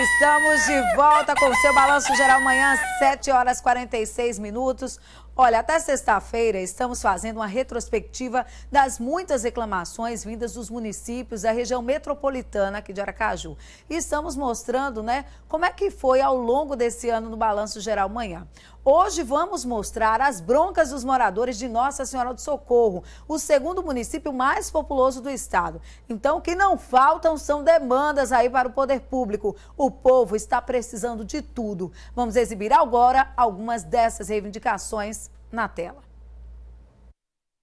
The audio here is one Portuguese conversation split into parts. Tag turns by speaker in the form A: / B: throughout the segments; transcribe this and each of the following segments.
A: Estamos de volta com o seu Balanço Geral amanhã, 7 horas 46 minutos. Olha, até sexta-feira estamos fazendo uma retrospectiva das muitas reclamações vindas dos municípios da região metropolitana aqui de Aracaju. E estamos mostrando, né, como é que foi ao longo desse ano no Balanço Geral Manhã. Hoje vamos mostrar as broncas dos moradores de Nossa Senhora do Socorro, o segundo município mais populoso do estado. Então, o que não faltam são demandas aí para o poder público. O povo está precisando de tudo. Vamos exibir agora algumas
B: dessas reivindicações na tela.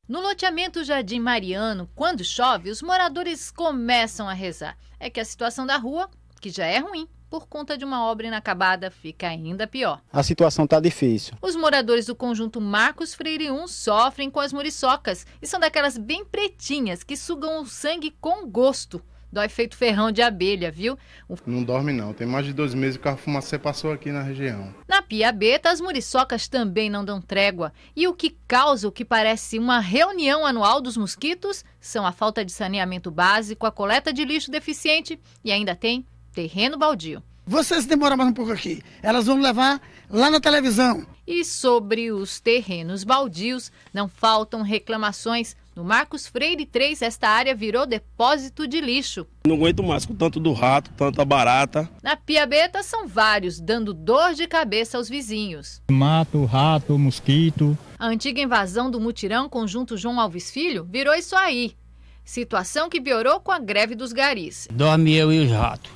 B: No loteamento Jardim Mariano, quando chove, os moradores começam a rezar. É que a situação da rua, que já é ruim, por conta de uma obra inacabada, fica ainda pior. A situação está difícil. Os moradores do conjunto Marcos Freire 1 sofrem com as muriçocas e são daquelas bem pretinhas que sugam o sangue com gosto. Dói feito ferrão de abelha, viu?
C: Não dorme não, tem mais de dois meses que a fumaça passou aqui na região.
B: Na Beta, as muriçocas também não dão trégua. E o que causa o que parece uma reunião anual dos mosquitos são a falta de saneamento básico, a coleta de lixo deficiente e ainda tem terreno baldio. Você se demora mais um pouco aqui. Elas vão levar lá na televisão. E sobre os terrenos baldios, não faltam reclamações. No Marcos Freire 3, esta área virou depósito de lixo.
C: Não aguento mais com tanto do rato, tanta barata.
B: Na Piabeta são vários, dando dor de cabeça aos vizinhos.
C: Mato, rato, mosquito.
B: A antiga invasão do mutirão conjunto João Alves Filho virou isso aí. Situação que piorou com a greve dos garis. Dorme eu e os ratos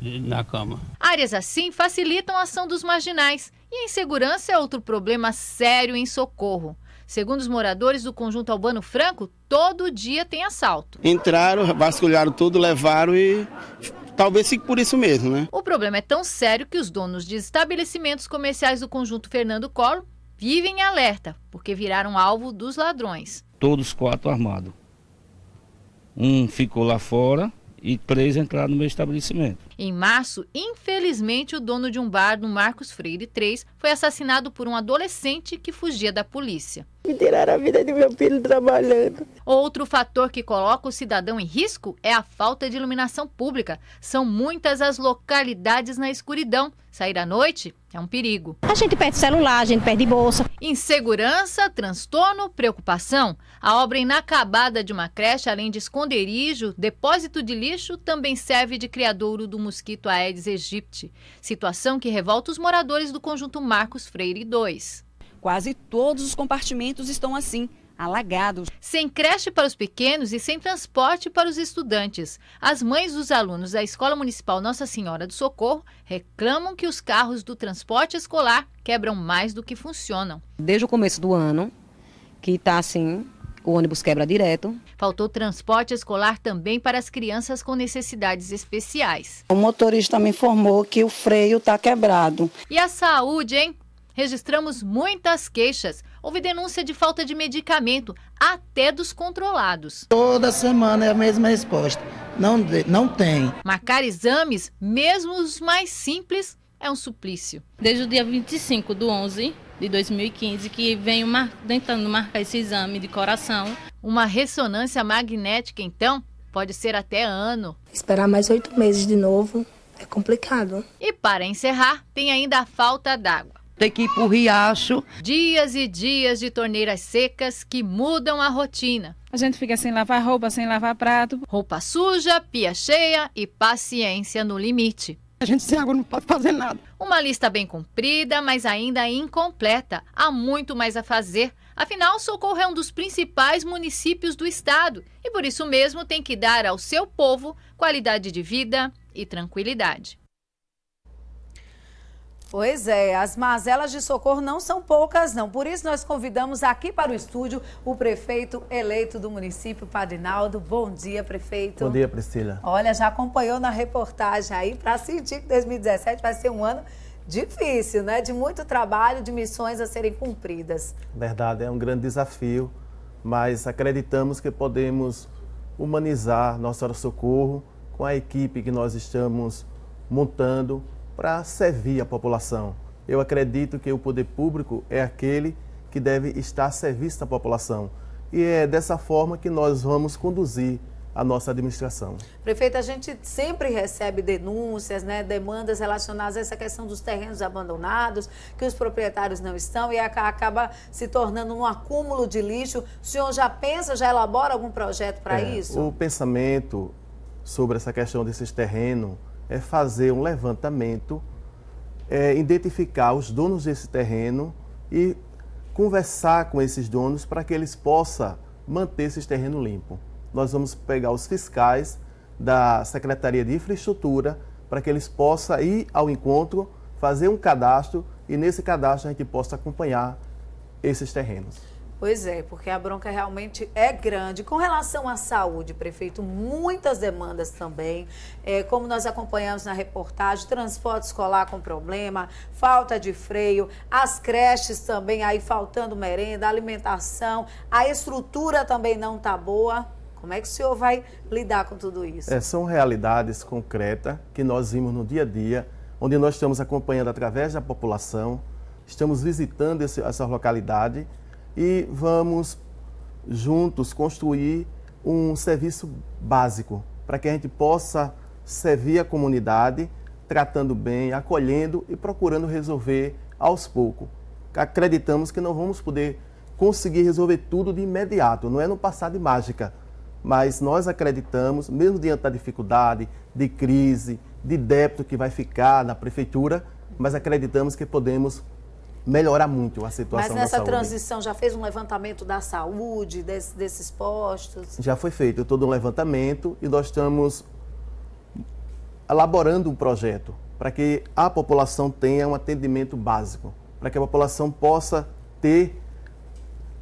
B: na cama. Áreas assim facilitam a ação dos marginais. E a insegurança é outro problema sério em socorro. Segundo os moradores do conjunto Albano Franco, todo dia tem assalto.
C: Entraram, vasculharam tudo, levaram e Talvez fique por isso mesmo, né?
B: O problema é tão sério que os donos de estabelecimentos comerciais do conjunto Fernando Coro vivem em alerta, porque viraram alvo dos ladrões.
C: Todos quatro armados.
B: Um ficou lá fora e três entraram no meu estabelecimento. Em março, infelizmente, o dono de um bar no Marcos Freire 3 foi assassinado por um adolescente que fugia da polícia. Me tiraram a vida do meu filho trabalhando. Outro fator que coloca o cidadão em risco é a falta de iluminação pública. São muitas as localidades na escuridão. Sair à noite é um perigo. A gente perde celular, a gente perde bolsa, Insegurança, transtorno, preocupação. A obra inacabada de uma creche, além de esconderijo, depósito de lixo, também serve de criadouro do mosquito Aedes aegypti, situação que revolta os moradores do conjunto Marcos Freire 2. Quase todos os compartimentos estão assim alagados. Sem creche para os pequenos e sem transporte para os estudantes. As mães dos alunos da Escola Municipal Nossa Senhora do Socorro reclamam que os carros do transporte escolar quebram mais do que funcionam.
A: Desde o começo do ano, que está assim, o ônibus quebra direto.
B: Faltou transporte escolar também para as crianças com necessidades especiais.
A: O motorista me informou que o freio está quebrado.
B: E a saúde, hein? Registramos muitas queixas houve denúncia de falta de medicamento, até dos controlados.
A: Toda semana é a mesma resposta. Não, não tem.
B: Marcar exames, mesmo os mais simples, é um suplício. Desde o dia 25 do 11 de 2015, que venho mar... tentando marcar esse exame de coração. Uma ressonância magnética, então, pode ser até ano. Esperar mais oito meses de novo é complicado. E para encerrar, tem ainda a falta d'água
A: tem que ir para o riacho.
B: Dias e dias de torneiras secas que mudam a rotina. A gente fica sem lavar roupa, sem lavar prato. Roupa suja, pia cheia e paciência no limite. A gente sem água não pode fazer nada. Uma lista bem comprida, mas ainda incompleta. Há muito mais a fazer. Afinal, Socorro é um dos principais municípios do estado e por isso mesmo tem que dar ao seu povo qualidade de vida e tranquilidade. Pois é, as mazelas de socorro não
A: são poucas, não. Por isso, nós convidamos aqui para o estúdio o prefeito eleito do município, Padre Naldo. Bom dia, prefeito. Bom dia, Priscila. Olha, já acompanhou na reportagem aí para sentir que 2017 vai ser um ano difícil, né? De muito trabalho, de missões a serem cumpridas.
C: Verdade, é um grande desafio, mas acreditamos que podemos humanizar nosso socorro com a equipe que nós estamos montando para servir a população. Eu acredito que o poder público é aquele que deve estar a serviço da população. E é dessa forma que nós vamos conduzir a nossa administração.
A: Prefeito, a gente sempre recebe denúncias, né, demandas relacionadas a essa questão dos terrenos abandonados, que os proprietários não estão e acaba se tornando um acúmulo de lixo. O senhor já pensa, já elabora algum projeto para é, isso? O
C: pensamento sobre essa questão desses terrenos é fazer um levantamento, é, identificar os donos desse terreno e conversar com esses donos para que eles possam manter esse terreno limpo. Nós vamos pegar os fiscais da Secretaria de Infraestrutura para que eles possam ir ao encontro, fazer um cadastro e nesse cadastro a gente possa acompanhar esses terrenos.
A: Pois é, porque a bronca realmente é grande. Com relação à saúde, prefeito, muitas demandas também. É, como nós acompanhamos na reportagem, transporte escolar com problema, falta de freio, as creches também aí faltando merenda, alimentação, a estrutura também não está boa. Como é que o senhor vai lidar com tudo isso? É,
C: são realidades concretas que nós vimos no dia a dia, onde nós estamos acompanhando através da população, estamos visitando esse, essa localidade e vamos juntos construir um serviço básico para que a gente possa servir a comunidade tratando bem, acolhendo e procurando resolver aos poucos. Acreditamos que não vamos poder conseguir resolver tudo de imediato, não é no passado de mágica, mas nós acreditamos, mesmo diante da dificuldade, de crise, de débito que vai ficar na prefeitura, mas acreditamos que podemos melhora muito a situação da Mas nessa transição
A: já fez um levantamento da saúde, desse, desses postos?
C: Já foi feito todo um levantamento e nós estamos elaborando um projeto para que a população tenha um atendimento básico, para que a população possa ter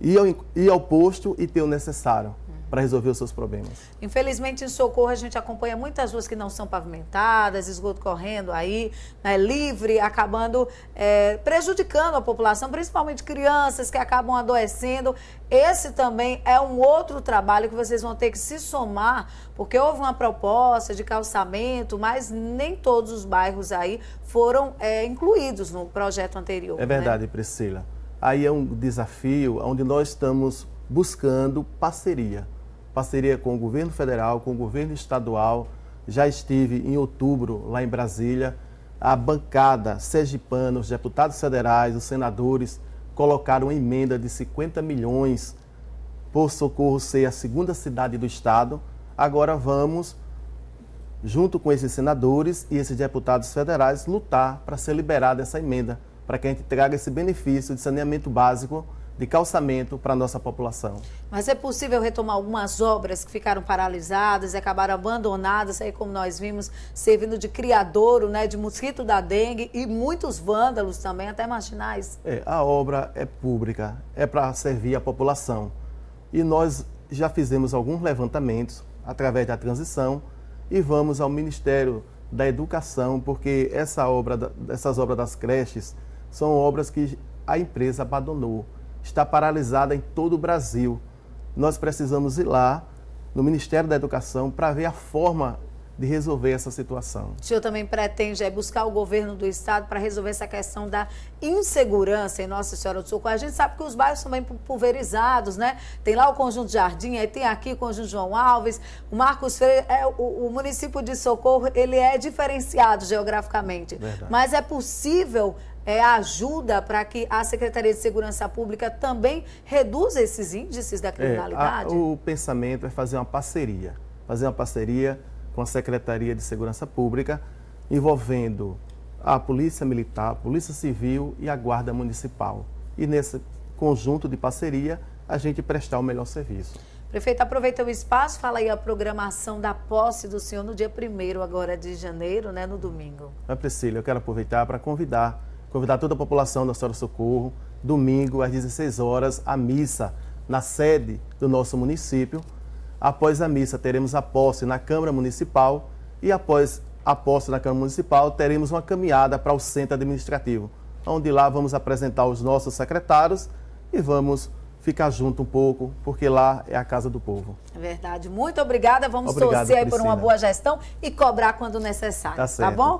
C: ir ao, ir ao posto e ter o necessário para resolver os seus problemas.
A: Infelizmente, em Socorro, a gente acompanha muitas ruas que não são pavimentadas, esgoto correndo aí, né, livre, acabando é, prejudicando a população, principalmente crianças que acabam adoecendo. Esse também é um outro trabalho que vocês vão ter que se somar, porque houve uma proposta de calçamento, mas nem todos os bairros aí foram é, incluídos no projeto anterior. É né? verdade,
C: né? Priscila. Aí é um desafio onde nós estamos buscando parceria parceria com o governo federal, com o governo estadual. Já estive em outubro lá em Brasília. A bancada sergipana, os deputados federais, os senadores colocaram uma emenda de 50 milhões por Socorro ser a segunda cidade do estado. Agora vamos junto com esses senadores e esses deputados federais, lutar para ser liberada essa emenda, para que a gente traga esse benefício de saneamento básico de calçamento para a nossa população.
A: Mas é possível retomar algumas obras que ficaram paralisadas e acabaram abandonadas, aí como nós vimos, servindo de criadouro, né, de mosquito da dengue e muitos vândalos também, até marginais?
C: É, a obra é pública, é para servir a população. E nós já fizemos alguns levantamentos através da transição e vamos ao Ministério da Educação, porque essa obra, essas obras das creches são obras que a empresa abandonou está paralisada em todo o Brasil. Nós precisamos ir lá no Ministério da Educação para ver a forma de resolver essa situação. O
A: senhor também pretende é, buscar o governo do estado para resolver essa questão da insegurança em Nossa Senhora do Socorro. A gente sabe que os bairros também pulverizados, né? Tem lá o Conjunto Jardim, aí tem aqui o Conjunto João Alves, o Marcos Freire. É, o, o, município de Socorro, ele é diferenciado geograficamente. Verdade. Mas é possível é, ajuda para que a Secretaria de Segurança Pública também reduza esses índices da criminalidade?
C: É, a, o pensamento é fazer uma parceria, fazer uma parceria com a Secretaria de Segurança Pública, envolvendo a Polícia Militar, a Polícia Civil e a Guarda Municipal. E nesse conjunto de parceria, a gente prestar o melhor serviço.
A: Prefeito, aproveita o espaço, fala aí a programação da posse do senhor no dia 1 agora de janeiro, né, no
C: domingo. Mas, Priscila, eu quero aproveitar para convidar convidar toda a população da Senhora Socorro, domingo às 16 horas, a missa na sede do nosso município. Após a missa, teremos a posse na Câmara Municipal e após a posse na Câmara Municipal, teremos uma caminhada para o centro administrativo, onde lá vamos apresentar os nossos secretários e vamos ficar junto um pouco, porque lá é a casa do povo. É
A: verdade. Muito obrigada. Vamos Obrigado, torcer por uma boa gestão e cobrar quando necessário. Tá, tá certo. tá bom?